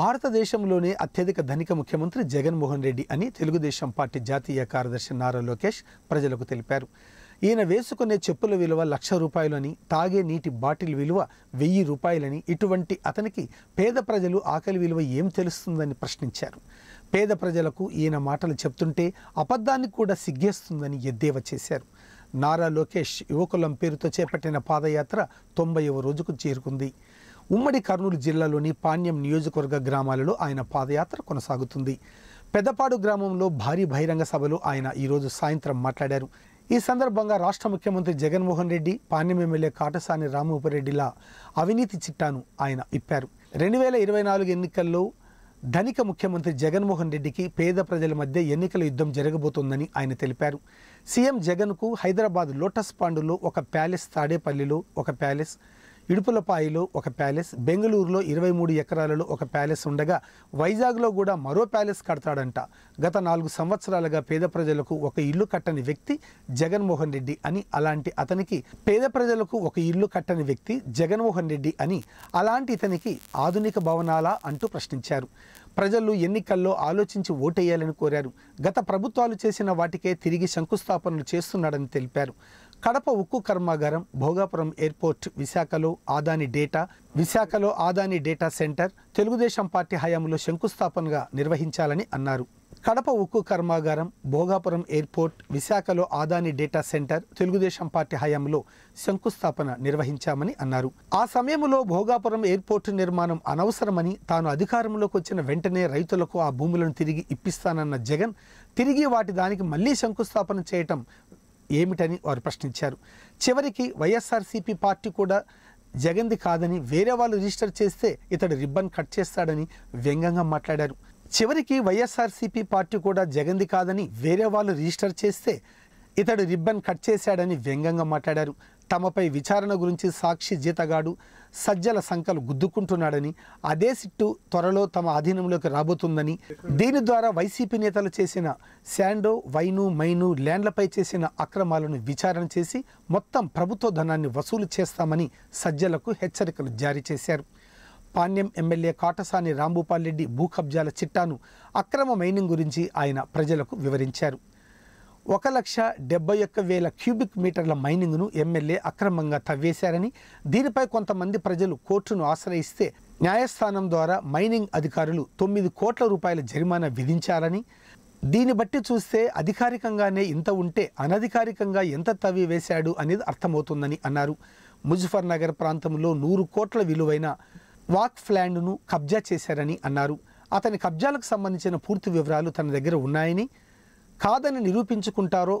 భారతదేశంలోనే అత్యధిక ధనిక ముఖ్యమంత్రి జగన్మోహన్ రెడ్డి అని తెలుగుదేశం పార్టీ జాతీయ కార్యదర్శి నారా లోకేష్ ప్రజలకు తెలిపారు ఈయన వేసుకునే చెప్పుల విలువ లక్ష రూపాయలని తాగే నీటి బాటిల్ విలువ వెయ్యి రూపాయలని ఇటువంటి అతనికి పేద ప్రజలు ఆకలి విలువ ఏం తెలుస్తుందని ప్రశ్నించారు పేద ప్రజలకు ఈయన మాటలు చెప్తుంటే అబద్ధానికి కూడా సిగ్గేస్తుందని ఎద్దేవా చేశారు నారా లోకేష్ యువకులం పేరుతో చేపట్టిన పాదయాత్ర తొంభైవ రోజుకు చేరుకుంది ఉమ్మడి కర్నూలు జిల్లాలోని పాణ్యం నియోజకవర్గ గ్రామాలలో ఆయన పాదయాత్ర కొనసాగుతుంది పెద్దపాడు గ్రామంలో భారీ బహిరంగ సభలో ఆయన ఈరోజు సాయంత్రం మాట్లాడారు ఈ సందర్భంగా రాష్ట్ర ముఖ్యమంత్రి జగన్మోహన్ రెడ్డి పాణ్యం ఎమ్మెల్యే కాటసాని రామూపరెడ్డిల అవినీతి చిట్టాను ఆయన ఇప్పారు రెండు వేల ఇరవై నాలుగు ఎన్నికల్లో ధనిక ముఖ్యమంత్రి జగన్మోహన్ రెడ్డికి పేద ప్రజల మధ్య ఎన్నికల యుద్ధం జరగబోతోందని ఆయన తెలిపారు సీఎం జగన్కు హైదరాబాద్ లోటస్ పాండులో ఒక ప్యాలెస్ తాడేపల్లిలో ఒక ప్యాలెస్ ఇడుపులపాయిలో ఒక ప్యాలెస్ బెంగళూరులో ఇరవై మూడు ఎకరాలలో ఒక ప్యాలెస్ ఉండగా వైజాగ్లో కూడా మరో ప్యాలెస్ కడతాడంట గత నాలుగు సంవత్సరాలుగా పేద ప్రజలకు ఒక ఇల్లు కట్టని వ్యక్తి జగన్మోహన్ రెడ్డి అని అలాంటి అతనికి పేద ప్రజలకు ఒక ఇల్లు కట్టని వ్యక్తి జగన్మోహన్ రెడ్డి అని అలాంటి ఇతనికి ఆధునిక భవనాలా అంటూ ప్రశ్నించారు ప్రజలు ఎన్నికల్లో ఆలోచించి ఓటేయాలని కోరారు గత ప్రభుత్వాలు చేసిన వాటికే తిరిగి శంకుస్థాపనలు చేస్తున్నాడని తెలిపారు కడప ఉక్కు కర్మాగారం భోగాపురం ఎయిర్పోర్ట్ విశాఖలో ఆదాని డేటా విశాఖలో Adani data centre Telugudesam party హయాంలో శంకుస్థాపనగా నిర్వహించాలని అన్నారు కడప ఉక్కు కర్మాగారం భోగాపురం ఎయిర్పోర్ట్ విశాఖలో Adani data centre Telugudesam party హయాంలో శంకుస్థాపన నిర్వహించామని అన్నారు ఆ సమయంలో భోగాపురం ఎయిర్పోర్టు నిర్మాణం అనవసరమని తాను అధికారంలోకి వచ్చిన వెంటనే రైతులకు ఆ భూములను తిరిగి ఇప్పిస్తానన్న జగన్ తిరిగి వాటి దానికి మళ్లీ శంకుస్థాపన చేయటం ఏమిటని వారు ప్రశ్నించారు చివరికి వైఎస్ఆర్సీపీ పార్టీ కూడా జగన్ది కాదని వేరే వాళ్ళు రిజిస్టర్ చేస్తే ఇతడు రిబ్బన్ కట్ చేస్తాడని వ్యంగ్యంగా మాట్లాడారు చివరికి వైఎస్ఆర్సీపీ పార్టీ కూడా జగంది కాదని వేరే వాళ్ళు రిజిస్టర్ చేస్తే ఇతడు రిబ్బన్ కట్ చేశాడని వ్యంగ్యంగా మాట్లాడారు తమపై విచారణ గురించి సాక్షి జీతగాడు సజ్జల సంఖ్యలు గుద్దుకుంటున్నాడని అదే సిట్టు త్వరలో తమ ఆధీనంలోకి రాబోతుందని దీని ద్వారా వైసీపీ నేతలు చేసిన శాండో వైను మైను ల్యాండ్లపై చేసిన అక్రమాలను విచారణ చేసి మొత్తం ప్రభుత్వ ధనాన్ని వసూలు చేస్తామని సజ్జలకు హెచ్చరికలు జారీ చేశారు పాణ్యం ఎమ్మెల్యే కాటసాని రాంభూపాల్ రెడ్డి భూ కబ్జాల చిట్టాను అక్రమ మైనింగ్ గురించి ఆయన ప్రజలకు వివరించారు ఒక లక్ష డెబ్బై ఒక్క వేల క్యూబిక్ మీటర్ల మైనింగ్ను ఎమ్మెల్యే అక్రమంగా తవ్వేశారని దీనిపై కొంతమంది ప్రజలు కోర్టును ఆశ్రయిస్తే న్యాయస్థానం ద్వారా మైనింగ్ అధికారులు తొమ్మిది కోట్ల రూపాయల జరిమానా విధించాలని దీన్ని బట్టి చూస్తే అధికారికంగానే ఇంత ఉంటే అనధికారికంగా ఎంత తవ్వి వేశాడు అనేది అర్థమవుతుందని అన్నారు ముజఫర్నగర్ ప్రాంతంలో నూరు కోట్ల విలువైన వాక్ ఫ్లాండ్ను కబ్జా చేశారని అన్నారు అతని కబ్జాలకు సంబంధించిన పూర్తి వివరాలు తన దగ్గర ఉన్నాయని కాదని నిరూపించుకుంటారో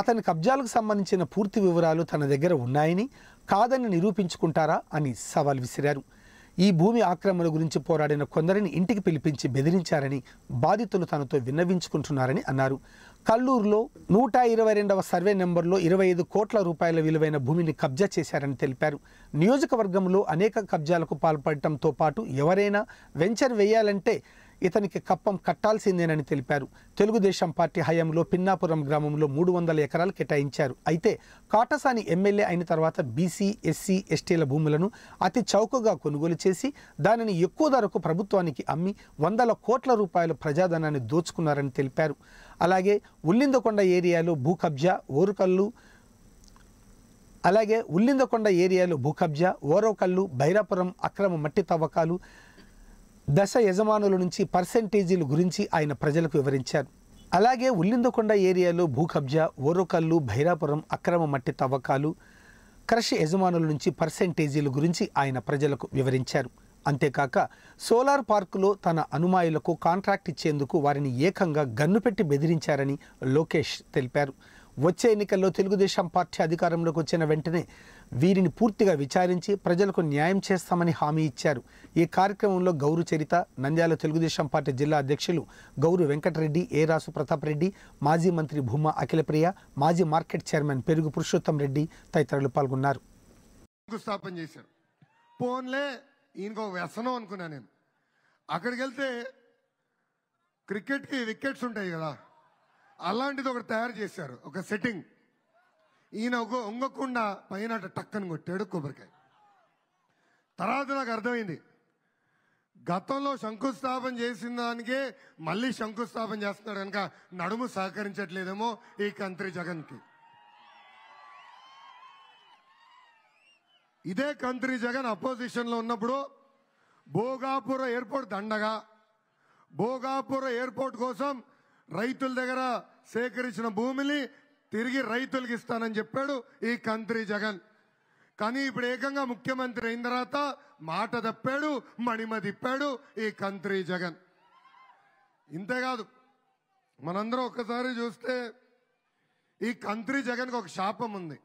అతని కబ్జాలకు సంబంధించిన పూర్తి వివరాలు తన దగ్గర ఉన్నాయని కాదని నిరూపించుకుంటారా అని సవాల్ విసిరారు ఈ భూమి ఆక్రమణ గురించి పోరాడిన కొందరిని ఇంటికి పిలిపించి బెదిరించారని బాధితులు తనతో విన్నవించుకుంటున్నారని అన్నారు కల్లూరులో నూట ఇరవై రెండవ సర్వే నెంబర్లో ఇరవై ఐదు కోట్ల రూపాయల విలువైన భూమిని కబ్జా చేశారని తెలిపారు నియోజకవర్గంలో అనేక కబ్జాలకు పాల్పడటంతో పాటు ఎవరైనా వెంచర్ వేయాలంటే ఇతనికి కప్పం కట్టాల్సిందేనని తెలిపారు తెలుగుదేశం పార్టీ హయాంలో పిన్నాపురం గ్రామంలో మూడు వందల ఎకరాలు కేటాయించారు అయితే కాటసాని ఎమ్మెల్యే అయిన తర్వాత బీసీ ఎస్సీ ఎస్టీల భూములను అతి చౌకగా కొనుగోలు చేసి దానిని ఎక్కువ ధరకు ప్రభుత్వానికి అమ్మి వందల కోట్ల రూపాయల ప్రజాధనాన్ని దోచుకున్నారని తెలిపారు అలాగే ఉల్లిందకొండ ఏరియాలో భూ కబ్జా ఓరుకల్లు అలాగే ఉల్లిందకొండ ఏరియాలో భూకబ్జా ఓరోకళ్ళు భైరాపురం అక్రమ మట్టి తవ్వకాలు దశ యజమానుల నుంచి పర్సెంటేజీల గురించి ఆయన ప్రజలకు వివరించారు అలాగే ఉల్లిందకొండ ఏరియాలో భూ కబ్జా ఓరోకల్లు భైరాపురం అక్రమ మట్టి తవ్వకాలు క్రష్ యజమానుల నుంచి పర్సెంటేజీల గురించి ఆయన ప్రజలకు వివరించారు అంతేకాక సోలార్ పార్కులో తన అనుమాయులకు కాంట్రాక్ట్ ఇచ్చేందుకు వారిని ఏకంగా గన్ను పెట్టి బెదిరించారని లోకేష్ తెలిపారు వచ్చే ఎన్నికల్లో తెలుగుదేశం పార్టీ అధికారంలోకి వచ్చిన వెంటనే వీరిని పూర్తిగా విచారించి ప్రజలకు న్యాయం చేస్తామని హామీ ఇచ్చారు ఈ కార్యక్రమంలో గౌరు చరిత నంద్యాల తెలుగుదేశం పార్టీ జిల్లా అధ్యక్షులు గౌరు వెంకటరెడ్డి ఏ రాసు ప్రతాప్ రెడ్డి మాజీ మంత్రి భూమా అఖిలప్రియ మాజీ మార్కెట్ చైర్మన్ పెరుగు పురుషోత్తం రెడ్డి తదితరులు పాల్గొన్నారు పోన్లే వ్యసనం అనుకున్నా నేను అక్కడికి వెళ్తే క్రికెట్కి వికెట్స్ ఉంటాయి కదా అలాంటిది ఒకటి తయారు చేశారు ఒక సెట్టింగ్ ఈయన ఒక ఉంగకుండా పైన టక్కని కొట్టాడు కొబ్బరికాయ తర్వాత నాకు అర్థమైంది గతంలో శంకుస్థాపన చేసిన దానికే మళ్ళీ శంకుస్థాపన చేస్తున్నాడు కనుక నడుము సహకరించట్లేదేమో ఈ కంత్రి జగన్కి ఇదే కంత్రి జగన్ అపోజిషన్లో ఉన్నప్పుడు భోగాపురం ఎయిర్పోర్ట్ దండగా భోగాపుర ఎయిర్పోర్ట్ కోసం రైతుల దగ్గర సేకరించిన భూమిని తిరిగి రైతులకు ఇస్తానని చెప్పాడు ఈ కంత్రి జగన్ కానీ ఇప్పుడు ఏకంగా ముఖ్యమంత్రి అయిన తర్వాత మాట తప్పాడు మణిమ తిప్పాడు ఈ కంత్రి జగన్ ఇంతేకాదు మనందరం ఒక్కసారి చూస్తే ఈ కంత్రి జగన్కి ఒక శాపం ఉంది